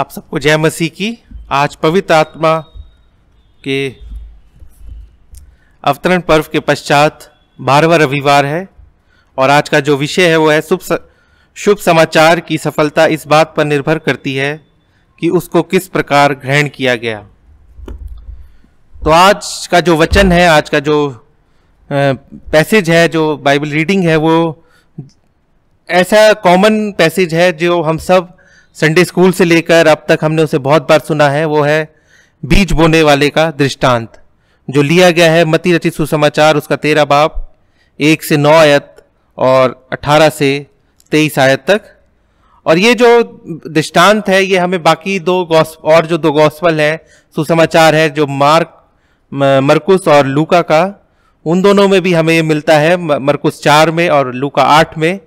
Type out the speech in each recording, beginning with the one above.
आप सबको जय मसीह की आज पवित्र आत्मा के अवतरण पर्व के पश्चात बारहवा रविवार है और आज का जो विषय है वो है शुभ शुभ समाचार की सफलता इस बात पर निर्भर करती है कि उसको किस प्रकार ग्रहण किया गया तो आज का जो वचन है आज का जो पैसेज है जो बाइबल रीडिंग है वो ऐसा कॉमन पैसेज है जो हम सब संडे स्कूल से लेकर अब तक हमने उसे बहुत बार सुना है वो है बीज बोने वाले का दृष्टांत जो लिया गया है मती रचित सुसमाचार उसका तेरा बाप एक से नौ आयत और अठारह से तेईस आयत तक और ये जो दृष्टांत है ये हमें बाकी दो और जो दो गौसवल हैं सुसमाचार है जो मार्क मरकुस और लूका का उन दोनों में भी हमें ये मिलता है मरकुस चार में और लूका आठ में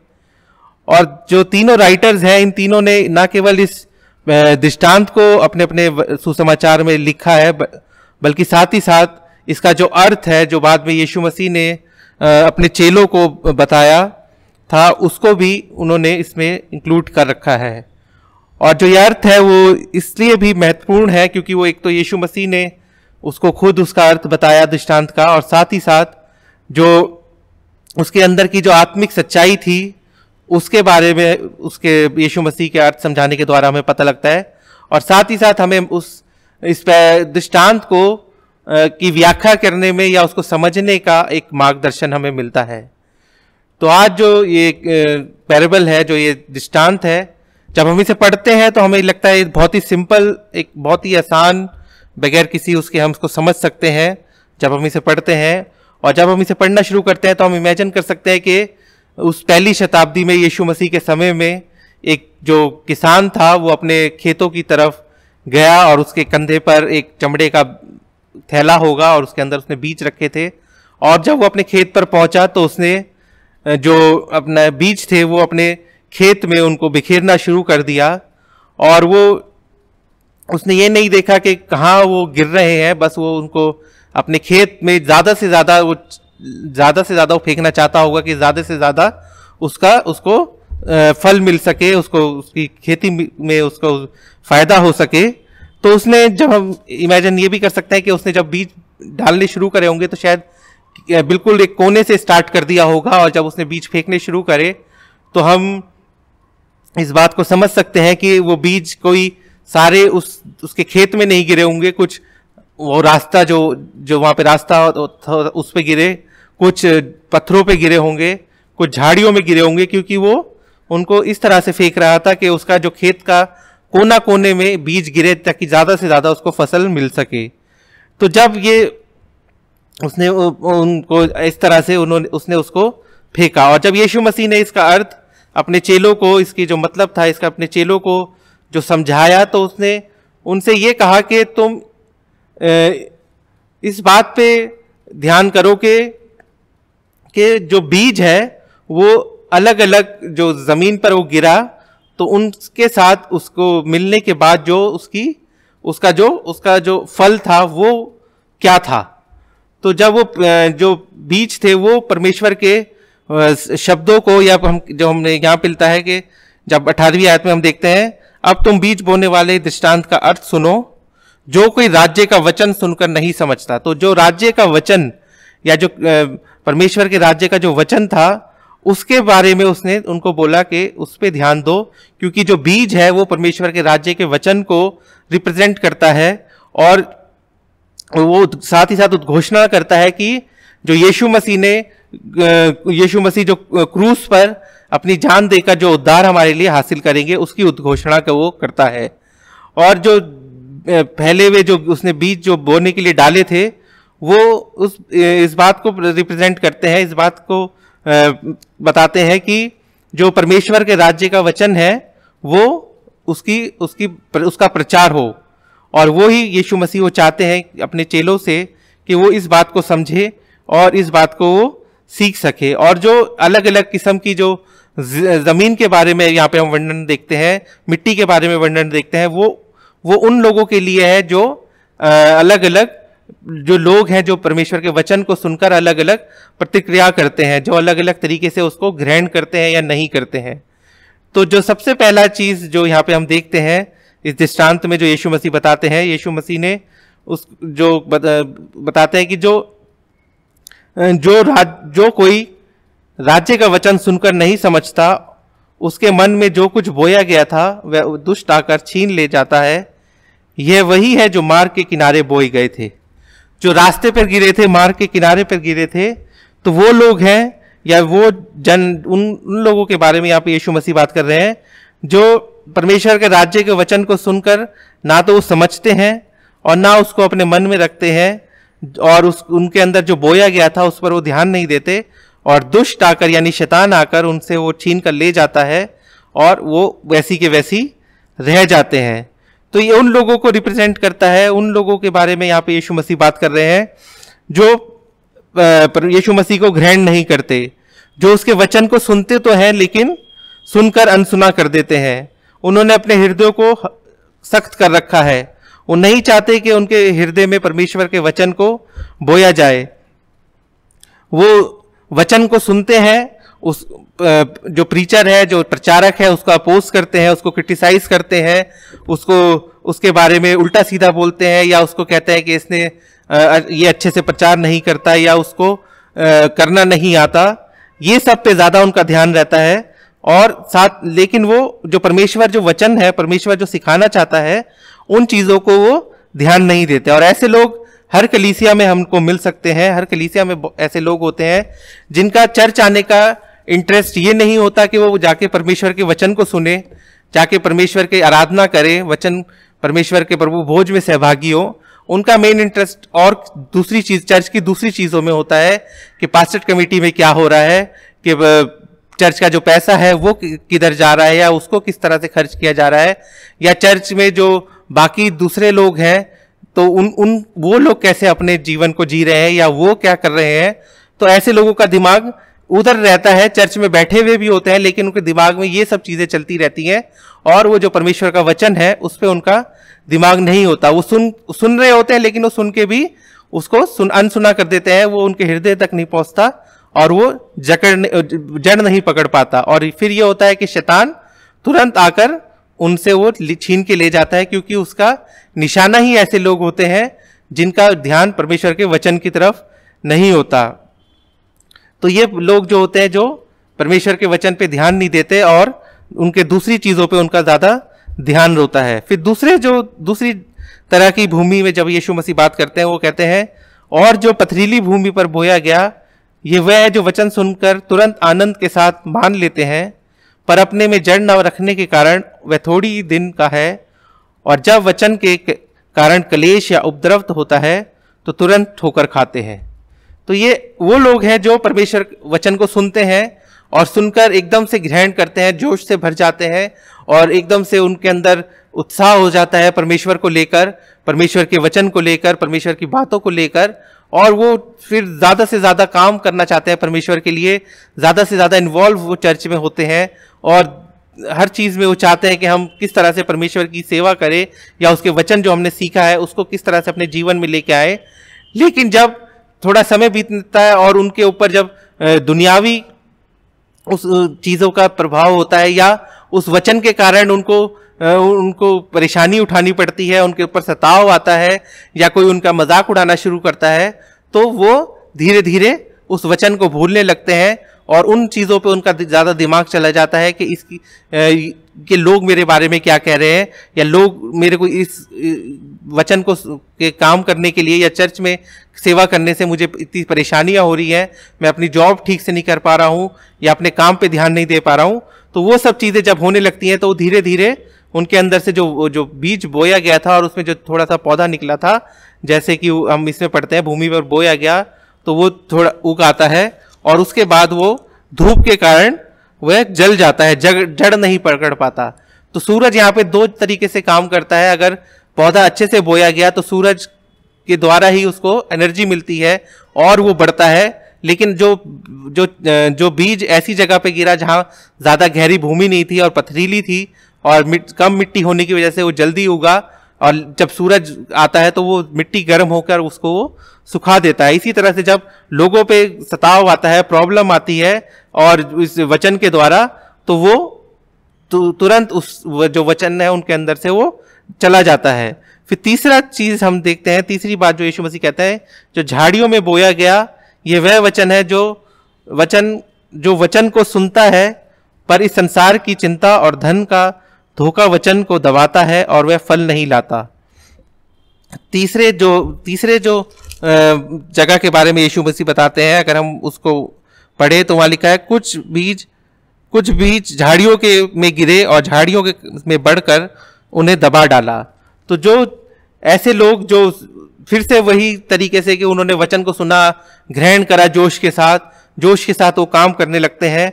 और जो तीनों राइटर्स हैं इन तीनों ने ना केवल इस दृष्टांत को अपने अपने सुसमाचार में लिखा है बल्कि साथ ही साथ इसका जो अर्थ है जो बाद में यीशु मसीह ने अपने चेलों को बताया था उसको भी उन्होंने इसमें इंक्लूड कर रखा है और जो ये अर्थ है वो इसलिए भी महत्वपूर्ण है क्योंकि वो एक तो यीशु मसीह ने उसको खुद उसका अर्थ बताया दृष्टांत का और साथ ही साथ जो उसके अंदर की जो आत्मिक सच्चाई थी उसके बारे में उसके यीशु मसीह के अर्थ समझाने के द्वारा हमें पता लगता है और साथ ही साथ हमें उस इस दृष्टांत को की व्याख्या करने में या उसको समझने का एक मार्गदर्शन हमें मिलता है तो आज जो ये पैरेबल है जो ये दृष्टांत है जब हम इसे पढ़ते हैं तो हमें लगता है बहुत ही सिंपल एक बहुत ही आसान बगैर किसी उसके हम उसको समझ सकते हैं जब हम इसे पढ़ते हैं और जब हम इसे पढ़ना शुरू करते हैं तो हम इमेजिन कर सकते हैं कि उस पहली शताब्दी में यीशु मसीह के समय में एक जो किसान था वो अपने खेतों की तरफ गया और उसके कंधे पर एक चमड़े का थैला होगा और उसके अंदर उसने बीज रखे थे और जब वो अपने खेत पर पहुंचा तो उसने जो अपना बीज थे वो अपने खेत में उनको बिखेरना शुरू कर दिया और वो उसने ये नहीं देखा कि कहाँ वो गिर रहे हैं बस वो उनको अपने खेत में ज़्यादा से ज़्यादा वो ज़्यादा से ज़्यादा वो फेंकना चाहता होगा कि ज़्यादा से ज़्यादा उसका उसको फल मिल सके उसको उसकी खेती में उसको फ़ायदा हो सके तो उसने जब हम इमेजिन ये भी कर सकते हैं कि उसने जब बीज डालने शुरू करे होंगे तो शायद बिल्कुल एक कोने से स्टार्ट कर दिया होगा और जब उसने बीज फेंकने शुरू करे तो हम इस बात को समझ सकते हैं कि वो बीज कोई सारे उस उसके खेत में नहीं गिरे होंगे कुछ वो रास्ता जो जो वहाँ पे रास्ता उस पर गिरे कुछ पत्थरों पे गिरे होंगे कुछ झाड़ियों में गिरे होंगे क्योंकि वो उनको इस तरह से फेंक रहा था कि उसका जो खेत का कोना कोने में बीज गिरे ताकि ज़्यादा से ज़्यादा उसको फसल मिल सके तो जब ये उसने उनको इस तरह से उन्होंने उसने उसको फेंका और जब यीशु मसीह ने इसका अर्थ अपने चेलों को इसकी जो मतलब था इसका अपने चेलों को जो समझाया तो उसने उनसे ये कहा कि तुम इस बात पे ध्यान करो कि कि जो बीज है वो अलग अलग जो ज़मीन पर वो गिरा तो उनके साथ उसको मिलने के बाद जो उसकी उसका जो उसका जो फल था वो क्या था तो जब वो जो बीज थे वो परमेश्वर के शब्दों को या हम जो हमने यहाँ मिलता है कि जब अठारहवीं आयत में हम देखते हैं अब तुम बीज बोने वाले दृष्टांत का अर्थ सुनो जो कोई राज्य का वचन सुनकर नहीं समझता तो जो राज्य का वचन या जो परमेश्वर के राज्य का जो वचन था उसके बारे में उसने उनको बोला कि उस पर ध्यान दो क्योंकि जो बीज है वो परमेश्वर के राज्य के वचन को रिप्रेजेंट करता है और वो साथ ही साथ उद्घोषणा करता है कि जो यीशु मसीह ने यीशु मसीह जो क्रूस पर अपनी जान देकर जो उद्धार हमारे लिए हासिल करेंगे उसकी उद्घोषणा का वो करता है और जो पहले वे जो उसने बीज जो बोने के लिए डाले थे वो उस इस बात को रिप्रेजेंट करते हैं इस बात को बताते हैं कि जो परमेश्वर के राज्य का वचन है वो उसकी उसकी उसका प्रचार हो और वो ही यीशु मसीह वो चाहते हैं अपने चेलों से कि वो इस बात को समझे और इस बात को वो सीख सके और जो अलग अलग किस्म की जो ज़मीन के बारे में यहाँ पे हम वर्णन देखते हैं मिट्टी के बारे में वर्णन देखते हैं वो वो उन लोगों के लिए है जो अलग अलग जो लोग हैं जो परमेश्वर के वचन को सुनकर अलग अलग प्रतिक्रिया करते हैं जो अलग अलग तरीके से उसको ग्रहण करते हैं या नहीं करते हैं तो जो सबसे पहला चीज़ जो यहाँ पे हम देखते हैं इस दृष्टांत में जो यीशु मसीह बताते हैं यीशु मसीह ने उस जो बताते हैं कि जो जो राज जो कोई राज्य का वचन सुनकर नहीं समझता उसके मन में जो कुछ बोया गया था वह दुष्ट आकर छीन ले जाता है यह वही है जो मार्ग के किनारे बोए गए थे जो रास्ते पर गिरे थे मार्ग के किनारे पर गिरे थे तो वो लोग हैं या वो जन उन उन लोगों के बारे में यहाँ पे यीशु मसीह बात कर रहे हैं जो परमेश्वर के राज्य के वचन को सुनकर ना तो वो समझते हैं और ना उसको अपने मन में रखते हैं और उस उनके अंदर जो बोया गया था उस पर वो ध्यान नहीं देते और दुष्ट आकर यानी शैतान आकर उनसे वो छीन कर ले जाता है और वो वैसी के वैसी रह जाते हैं तो ये उन लोगों को रिप्रेजेंट करता है उन लोगों के बारे में यहाँ पे यीशु मसीह बात कर रहे हैं जो यीशु मसीह को ग्रहण नहीं करते जो उसके वचन को सुनते तो हैं लेकिन सुनकर अनसुना कर देते हैं उन्होंने अपने हृदयों को सख्त कर रखा है वो नहीं चाहते कि उनके हृदय में परमेश्वर के वचन को बोया जाए वो वचन को सुनते हैं उस जो प्रीचर है जो प्रचारक है उसको अपोज करते हैं उसको क्रिटिसाइज करते हैं उसको उसके बारे में उल्टा सीधा बोलते हैं या उसको कहते हैं कि इसने ये अच्छे से प्रचार नहीं करता या उसको करना नहीं आता ये सब पे ज़्यादा उनका ध्यान रहता है और साथ लेकिन वो जो परमेश्वर जो वचन है परमेश्वर जो सिखाना चाहता है उन चीज़ों को वो ध्यान नहीं देते और ऐसे लोग हर कलीसिया में हमको मिल सकते हैं हर कलीसिया में ऐसे लोग होते हैं जिनका चर्च आने का इंटरेस्ट ये नहीं होता कि वो जाके परमेश्वर के वचन को सुने जाके परमेश्वर के आराधना करे वचन परमेश्वर के प्रभु भोज में सहभागी हो उनका मेन इंटरेस्ट और दूसरी चीज चर्च की दूसरी चीजों में होता है कि पास्टर कमेटी में क्या हो रहा है कि चर्च का जो पैसा है वो किधर जा रहा है या उसको किस तरह से खर्च किया जा रहा है या चर्च में जो बाकी दूसरे लोग हैं तो उन उन वो लोग कैसे अपने जीवन को जी रहे हैं या वो क्या कर रहे हैं तो ऐसे लोगों का दिमाग उधर रहता है चर्च में बैठे हुए भी होते हैं लेकिन उनके दिमाग में ये सब चीज़ें चलती रहती हैं और वो जो परमेश्वर का वचन है उस पर उनका दिमाग नहीं होता वो सुन सुन रहे होते हैं लेकिन वो सुन के भी उसको सुन अनसुना कर देते हैं वो उनके हृदय तक नहीं पहुंचता और वो जकड़ जड़ नहीं पकड़ पाता और फिर ये होता है कि शैतान तुरंत आकर उनसे वो छीन के ले जाता है क्योंकि उसका निशाना ही ऐसे लोग होते हैं जिनका ध्यान परमेश्वर के वचन की तरफ नहीं होता तो ये लोग जो होते हैं जो परमेश्वर के वचन पे ध्यान नहीं देते और उनके दूसरी चीज़ों पे उनका ज़्यादा ध्यान रोता है फिर दूसरे जो दूसरी तरह की भूमि में जब यीशु मसीह बात करते हैं वो कहते हैं और जो पथरीली भूमि पर बोया गया ये वह है जो वचन सुनकर तुरंत आनंद के साथ मान लेते हैं पर अपने में जड़ न रखने के कारण वह थोड़ी ही दिन का है और जब वचन के कारण कलेश या उपद्रव होता है तो तुरंत ठोकर खाते हैं तो ये वो लोग हैं जो परमेश्वर वचन को सुनते हैं और सुनकर एकदम से ग्रहण करते हैं जोश से भर जाते हैं और एकदम से उनके अंदर उत्साह हो जाता है परमेश्वर को लेकर परमेश्वर के वचन को लेकर परमेश्वर की बातों को लेकर और वो फिर ज़्यादा से ज़्यादा काम करना चाहते हैं परमेश्वर के लिए ज़्यादा से ज़्यादा इन्वॉल्व वो चर्च में होते हैं और हर चीज़ में वो चाहते हैं कि हम किस तरह से परमेश्वर की सेवा करें या उसके वचन जो हमने सीखा है उसको किस तरह से अपने जीवन में लेके आए लेकिन जब थोड़ा समय बीतता है और उनके ऊपर जब दुनियावी उस चीज़ों का प्रभाव होता है या उस वचन के कारण उनको उनको परेशानी उठानी पड़ती है उनके ऊपर सताव आता है या कोई उनका मजाक उड़ाना शुरू करता है तो वो धीरे धीरे उस वचन को भूलने लगते हैं और उन चीज़ों पे उनका ज़्यादा दिमाग चला जाता है कि इसकी कि लोग मेरे बारे में क्या कह रहे हैं या लोग मेरे को इस वचन को के काम करने के लिए या चर्च में सेवा करने से मुझे इतनी परेशानियाँ हो रही हैं मैं अपनी जॉब ठीक से नहीं कर पा रहा हूँ या अपने काम पे ध्यान नहीं दे पा रहा हूँ तो वो सब चीज़ें जब होने लगती हैं तो धीरे धीरे उनके अंदर से जो जो बीज बोया गया था और उसमें जो थोड़ा सा पौधा निकला था जैसे कि हम इसमें पढ़ते हैं भूमि पर बोया गया तो वो थोड़ा उग आता है और उसके बाद वो धूप के कारण वह जल जाता है जग जड़ नहीं पकड़ पाता तो सूरज यहाँ पे दो तरीके से काम करता है अगर पौधा अच्छे से बोया गया तो सूरज के द्वारा ही उसको एनर्जी मिलती है और वो बढ़ता है लेकिन जो जो जो बीज ऐसी जगह पे गिरा जहाँ ज़्यादा गहरी भूमि नहीं थी और पथरीली थी और मिट, कम मिट्टी होने की वजह से वो जल्दी उगा और जब सूरज आता है तो वो मिट्टी गर्म होकर उसको सुखा देता है इसी तरह से जब लोगों पे सताव आता है प्रॉब्लम आती है और इस वचन के द्वारा तो वो तु, तुरंत उस जो वचन है उनके अंदर से वो चला जाता है फिर तीसरा चीज हम देखते हैं तीसरी बात जो यीशु मसीह कहते हैं जो झाड़ियों में बोया गया ये वह वचन है जो वचन जो वचन को सुनता है पर इस संसार की चिंता और धन का धोखा वचन को दबाता है और वह फल नहीं लाता तीसरे जो तीसरे जो जगह के बारे में यीशु मसीह बताते हैं अगर हम उसको पढ़े तो वहाँ लिखा है कुछ बीज कुछ बीज झाड़ियों के में गिरे और झाड़ियों के में बढ़कर उन्हें दबा डाला तो जो ऐसे लोग जो फिर से वही तरीके से कि उन्होंने वचन को सुना ग्रहण करा जोश के साथ जोश के साथ वो काम करने लगते हैं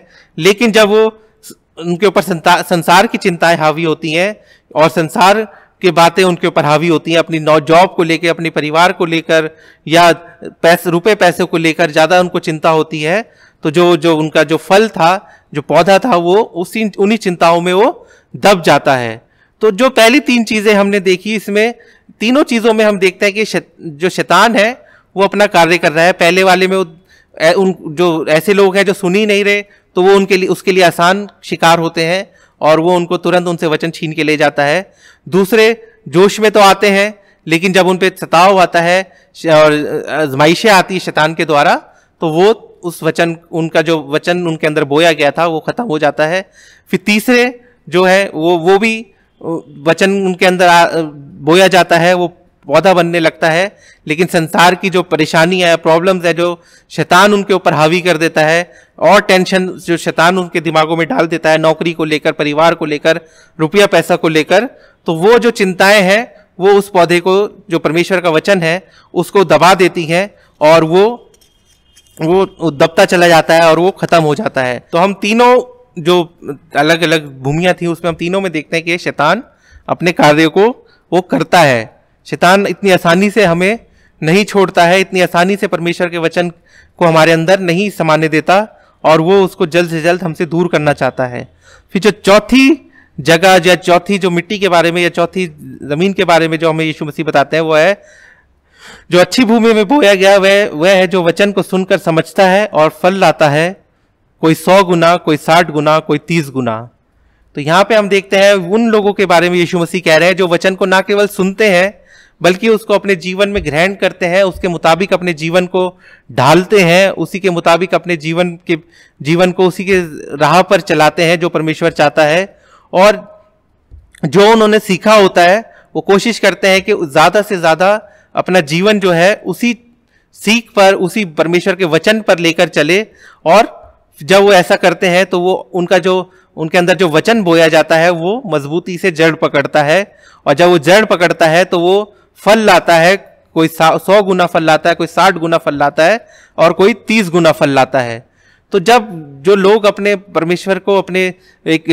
लेकिन जब वो उनके ऊपर संसार की चिंताएं हावी होती हैं और संसार के बातें उनके ऊपर हावी होती हैं अपनी जॉब को लेकर अपने परिवार को लेकर या पैसे रुपए पैसे को लेकर ज़्यादा उनको चिंता होती है तो जो जो उनका जो फल था जो पौधा था वो उसी उन्हीं चिंताओं में वो दब जाता है तो जो पहली तीन चीज़ें हमने देखी इसमें तीनों चीज़ों में हम देखते हैं कि शे, जो शैतान है वो अपना कार्य कर रहा है पहले वाले में वो उन जो ऐसे लोग हैं जो सुन ही नहीं रहे तो वो उनके लिए उसके लिए आसान शिकार होते हैं और वो उनको तुरंत उनसे वचन छीन के ले जाता है दूसरे जोश में तो आते हैं लेकिन जब उन पर सताव आता है और आजमाइशें आती है शैतान के द्वारा तो वो उस वचन उनका जो वचन उनके अंदर बोया गया था वो ख़त्म हो जाता है फिर तीसरे जो है वो वो भी वचन उनके अंदर बोया जाता है वो पौधा बनने लगता है लेकिन संसार की जो परेशानियां है प्रॉब्लम्स है जो शैतान उनके ऊपर हावी कर देता है और टेंशन जो शैतान उनके दिमागों में डाल देता है नौकरी को लेकर परिवार को लेकर रुपया पैसा को लेकर तो वो जो चिंताएं हैं वो उस पौधे को जो परमेश्वर का वचन है उसको दबा देती हैं और वो वो दबता चला जाता है और वो खत्म हो जाता है तो हम तीनों जो अलग अलग भूमिया थी उसमें हम तीनों में देखते हैं कि शैतान अपने कार्य को वो करता है शैतान इतनी आसानी से हमें नहीं छोड़ता है इतनी आसानी से परमेश्वर के वचन को हमारे अंदर नहीं समाने देता और वो उसको जल्द से जल्द हमसे दूर करना चाहता है फिर जो चौथी जगह या चौथी जो मिट्टी के बारे में या चौथी जमीन के बारे में जो हमें यीशु मसीह बताते हैं वो है जो अच्छी भूमि में बोया गया वह वह है जो वचन को सुनकर समझता है और फल लाता है कोई सौ गुना कोई साठ गुना कोई तीस गुना तो यहाँ पे हम देखते हैं उन लोगों के बारे में यीशु मसीह कह रहे हैं जो वचन को ना केवल सुनते हैं बल्कि उसको अपने जीवन में ग्रहण करते हैं उसके मुताबिक अपने जीवन को ढालते हैं उसी के मुताबिक अपने जीवन के जीवन को उसी के राह पर चलाते हैं जो परमेश्वर चाहता है और जो उन्होंने सीखा होता है वो कोशिश करते हैं कि ज़्यादा से ज़्यादा अपना जीवन जो है उसी सीख पर उसी परमेश्वर के वचन पर लेकर चले और जब वो ऐसा करते हैं तो वो उनका जो उनके अंदर जो वचन बोया जाता है वो मजबूती से जड़ पकड़ता है और जब वो जड़ पकड़ता है तो वो फल लाता है कोई सौ गुना फल लाता है कोई साठ गुना फल लाता है और कोई तीस गुना फल लाता है तो जब जो लोग अपने परमेश्वर को अपने एक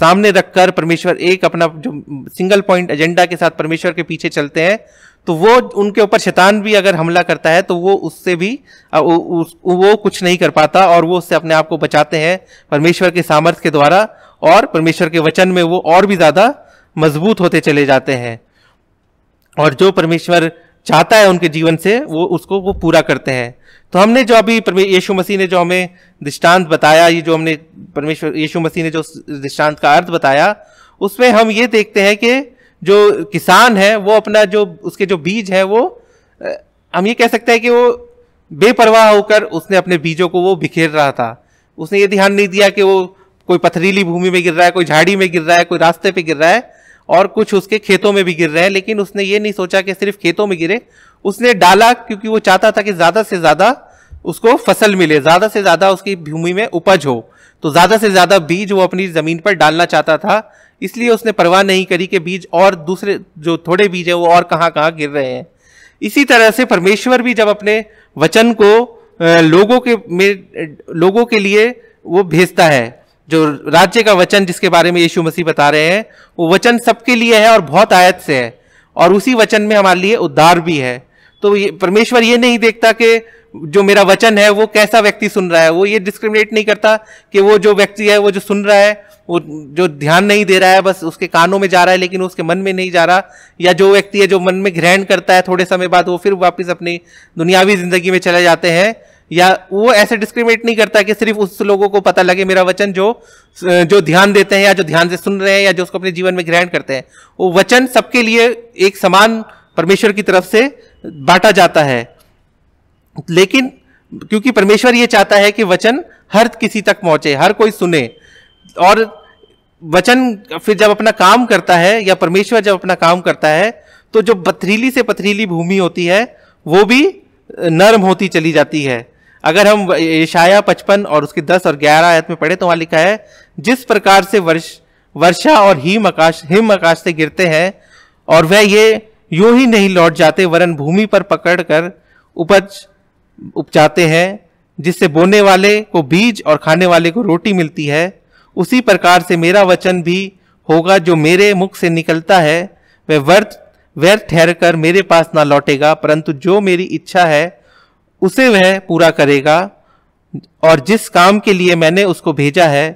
सामने रखकर परमेश्वर एक अपना जो सिंगल पॉइंट एजेंडा के साथ परमेश्वर के पीछे चलते हैं तो वो उनके ऊपर शैतान भी अगर हमला करता है तो वो उससे भी वो कुछ नहीं कर पाता और वो उससे अपने आप को बचाते हैं परमेश्वर के सामर्थ्य के द्वारा और परमेश्वर के वचन में वो और भी ज्यादा मजबूत होते चले जाते हैं और जो परमेश्वर चाहता है उनके जीवन से वो उसको वो पूरा करते हैं तो हमने जो अभी यीशु मसीह ने जो हमें दृष्टांत बताया ये जो हमने परमेश्वर यीशु मसीह ने जो दृष्टांत का अर्थ बताया उसमें हम ये देखते हैं कि जो किसान है वो अपना जो उसके जो बीज है वो हम ये कह सकते हैं कि वो बेपरवाह होकर उसने अपने बीजों को वो बिखेर रहा था उसने ये ध्यान नहीं दिया कि वो कोई पथरीली भूमि में गिर रहा है कोई झाड़ी में गिर रहा है कोई रास्ते पे गिर रहा है और कुछ उसके खेतों में भी गिर रहे हैं लेकिन उसने ये नहीं सोचा कि सिर्फ खेतों में गिरे उसने डाला क्योंकि वो चाहता था कि ज्यादा से ज्यादा उसको फसल मिले ज्यादा से ज्यादा उसकी भूमि में उपज हो तो ज्यादा से ज्यादा बीज वो अपनी जमीन पर डालना चाहता था इसलिए उसने परवाह नहीं करी कि बीज और दूसरे जो थोड़े बीज हैं वो और कहाँ कहाँ गिर रहे हैं इसी तरह से परमेश्वर भी जब अपने वचन को लोगों के में लोगों के लिए वो भेजता है जो राज्य का वचन जिसके बारे में यीशु मसीह बता रहे हैं वो वचन सबके लिए है और बहुत आयत से है और उसी वचन में हमारे लिए उद्धार भी है तो ये परमेश्वर ये नहीं देखता कि जो मेरा वचन है वो कैसा व्यक्ति सुन रहा है वो ये डिस्क्रिमिनेट नहीं करता कि वो जो व्यक्ति है वो जो सुन रहा है वो जो ध्यान नहीं दे रहा है बस उसके कानों में जा रहा है लेकिन उसके मन में नहीं जा रहा या जो व्यक्ति है जो मन में ग्रहण करता है थोड़े समय बाद वो फिर वापस अपनी दुनियावी जिंदगी में चले जाते हैं या वो ऐसे डिस्क्रिमिनेट नहीं करता कि सिर्फ उस लोगों को पता लगे मेरा वचन जो जो ध्यान देते हैं या जो ध्यान से सुन रहे हैं या जो उसको अपने जीवन में ग्रहण करते हैं वो वचन सबके लिए एक समान परमेश्वर की तरफ से बांटा जाता है लेकिन क्योंकि परमेश्वर ये चाहता है कि वचन हर किसी तक पहुंचे हर कोई सुने और वचन फिर जब अपना काम करता है या परमेश्वर जब अपना काम करता है तो जो पथरीली से पथरीली भूमि होती है वो भी नर्म होती चली जाती है अगर हम ईशाया पचपन और उसकी दस और ग्यारह आयत में पढ़े तो वहां लिखा है जिस प्रकार से वर्ष वर्षा और हिम आकाश हिम आकाश से गिरते हैं और वह ये यूं ही नहीं लौट जाते वरन भूमि पर पकड़ कर उपज उपजाते हैं जिससे बोने वाले को बीज और खाने वाले को रोटी मिलती है उसी प्रकार से मेरा वचन भी होगा जो मेरे मुख से निकलता है वह वर्त व्यर्थ ठहर कर मेरे पास ना लौटेगा परंतु जो मेरी इच्छा है उसे वह पूरा करेगा और जिस काम के लिए मैंने उसको भेजा है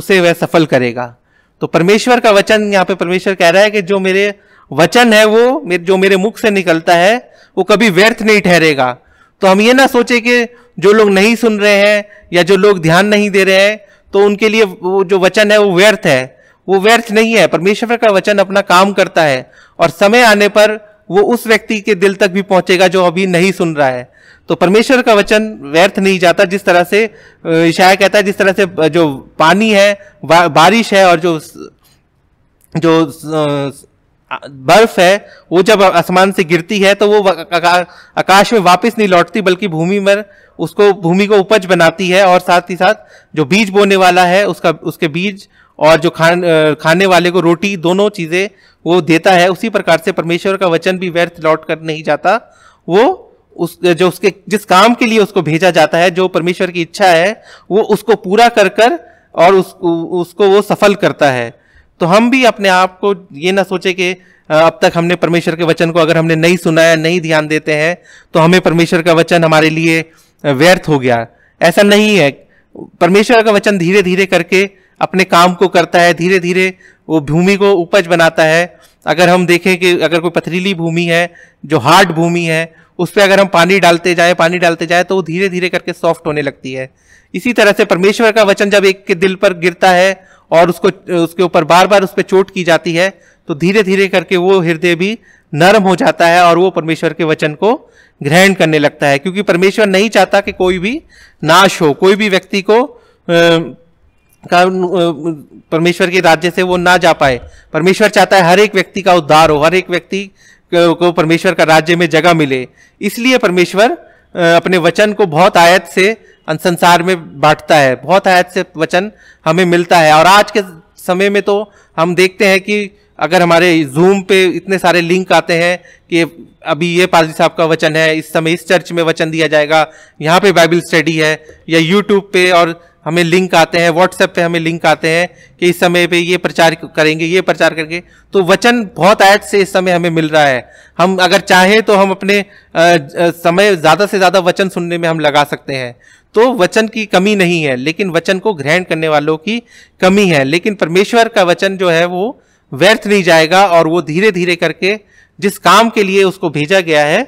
उसे वह सफल करेगा तो परमेश्वर का वचन यहाँ पे परमेश्वर कह रहा है कि जो मेरे वचन है वो जो मेरे मुख से निकलता है वो कभी व्यर्थ नहीं ठहरेगा तो हम ये ना सोचे कि जो लोग नहीं सुन रहे हैं या जो लोग ध्यान नहीं दे रहे हैं तो उनके लिए वो जो वचन है वो व्यर्थ है वो व्यर्थ नहीं है परमेश्वर का वचन अपना काम करता है और समय आने पर वो उस व्यक्ति के दिल तक भी पहुंचेगा जो अभी नहीं सुन रहा है तो परमेश्वर का वचन व्यर्थ नहीं जाता जिस तरह से ईशाया कहता है जिस तरह से जो पानी है बारिश है और जो जो बर्फ है वो जब आसमान से गिरती है तो वो आकाश में वापस नहीं लौटती बल्कि भूमि में उसको भूमि को उपज बनाती है और साथ ही साथ जो बीज बोने वाला है उसका उसके बीज और जो खान खाने वाले को रोटी दोनों चीजें वो देता है उसी प्रकार से परमेश्वर का वचन भी व्यर्थ लौट कर नहीं जाता वो उस जो उसके जिस काम के लिए उसको भेजा जाता है जो परमेश्वर की इच्छा है वो उसको पूरा कर कर और उस, उसको वो सफल करता है तो हम भी अपने आप को ये ना सोचे कि अब तक हमने परमेश्वर के वचन को अगर हमने नहीं सुनाया नहीं ध्यान देते हैं तो हमें परमेश्वर का वचन हमारे लिए व्यर्थ हो गया ऐसा नहीं है परमेश्वर का वचन धीरे धीरे करके अपने काम को करता है धीरे धीरे वो भूमि को उपज बनाता है अगर हम देखें कि अगर कोई पथरीली भूमि है जो हार्ड भूमि है उस पर अगर हम पानी डालते जाए पानी डालते जाए तो वो धीरे धीरे करके सॉफ्ट होने लगती है इसी तरह से परमेश्वर का वचन जब एक के दिल पर गिरता है और उसको उसके ऊपर बार बार उस पर चोट की जाती है तो धीरे धीरे करके वो हृदय भी नरम हो जाता है और वो परमेश्वर के वचन को ग्रहण करने लगता है क्योंकि परमेश्वर नहीं चाहता कि कोई भी नाश हो कोई भी व्यक्ति को का परमेश्वर के राज्य से वो ना जा पाए परमेश्वर चाहता है हर एक व्यक्ति का उद्धार हो हर एक व्यक्ति को परमेश्वर का राज्य में जगह मिले इसलिए परमेश्वर अपने वचन को बहुत आयत से संसार में बांटता है बहुत आयत से वचन हमें मिलता है और आज के समय में तो हम देखते हैं कि अगर हमारे जूम पे इतने सारे लिंक आते हैं कि अभी ये पादरी साहब का वचन है इस समय इस चर्च में वचन दिया जाएगा यहाँ पे बाइबल स्टडी है या यूट्यूब पे और हमें लिंक आते हैं व्हाट्सएप पे हमें लिंक आते हैं कि इस समय पे ये प्रचार करेंगे ये प्रचार करके तो वचन बहुत ऐड से इस समय हमें मिल रहा है हम अगर चाहें तो हम अपने समय ज़्यादा से ज़्यादा वचन सुनने में हम लगा सकते हैं तो वचन की कमी नहीं है लेकिन वचन को ग्रहण करने वालों की कमी है लेकिन परमेश्वर का वचन जो है वो व्यर्थ नहीं जाएगा और वो धीरे धीरे करके जिस काम के लिए उसको भेजा गया है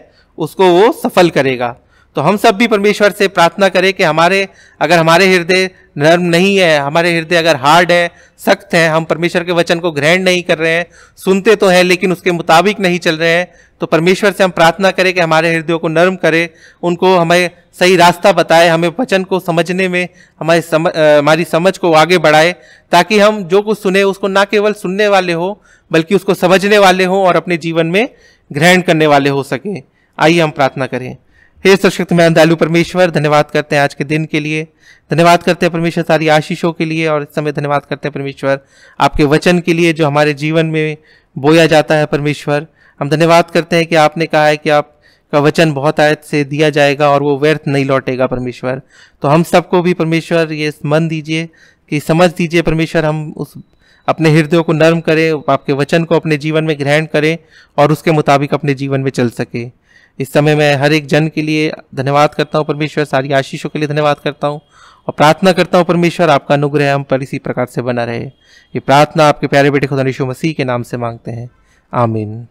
उसको वो सफल करेगा तो हम सब भी परमेश्वर से प्रार्थना करें कि हमारे अगर हमारे हृदय नर्म नहीं है हमारे हृदय अगर हार्ड है सख्त है हम परमेश्वर के वचन को ग्रहण नहीं कर रहे हैं सुनते तो हैं लेकिन उसके मुताबिक नहीं चल रहे हैं तो परमेश्वर से हम प्रार्थना करें कि हमारे हृदयों को नर्म करें उनको हमें सही रास्ता बताए हमें वचन को समझने में हमारी समझ हमारी समझ को आगे बढ़ाए ताकि हम जो कुछ सुने उसको ना केवल सुनने वाले हो बल्कि उसको समझने वाले हों और अपने जीवन में ग्रहण करने वाले हो सके आइए हम प्रार्थना करें हे सशक्त मैं दयालु परमेश्वर धन्यवाद करते हैं आज के दिन के लिए धन्यवाद करते हैं परमेश्वर सारी आशीषों के लिए और इस समय धन्यवाद करते हैं परमेश्वर आपके वचन के लिए जो हमारे जीवन में बोया जाता है परमेश्वर हम धन्यवाद करते हैं कि आपने कहा है कि आपका वचन बहुत आयत से दिया जाएगा और वो व्यर्थ नहीं लौटेगा परमेश्वर तो हम सबको भी परमेश्वर ये मन दीजिए कि समझ दीजिए परमेश्वर हम उस अपने हृदयों को नर्म करें आपके वचन को अपने जीवन में ग्रहण करें और उसके मुताबिक अपने जीवन में चल सके इस समय मैं हर एक जन के लिए धन्यवाद करता हूँ परमेश्वर सारी आशीषों के लिए धन्यवाद करता हूँ और प्रार्थना करता हूँ परमेश्वर आपका अनुग्रह हम पर इसी प्रकार से बना रहे ये प्रार्थना आपके प्यारे बेटे खुदा यीशु मसीह के नाम से मांगते हैं आमीन